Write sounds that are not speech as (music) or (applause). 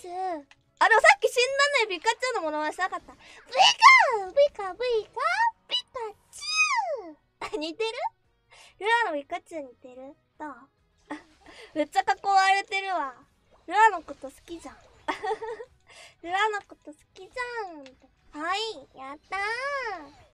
チュウ。あ、でもさっき死んだね。ピカチュウのものはしなかった。ピカピカピカピカチュウ (laughs) 似てるルアのピカチュウ似てるどう (laughs) めっちゃ囲われてるわ。ルアのこと好きじゃん。(laughs) ルアのこと好きじゃん。はい、やったー。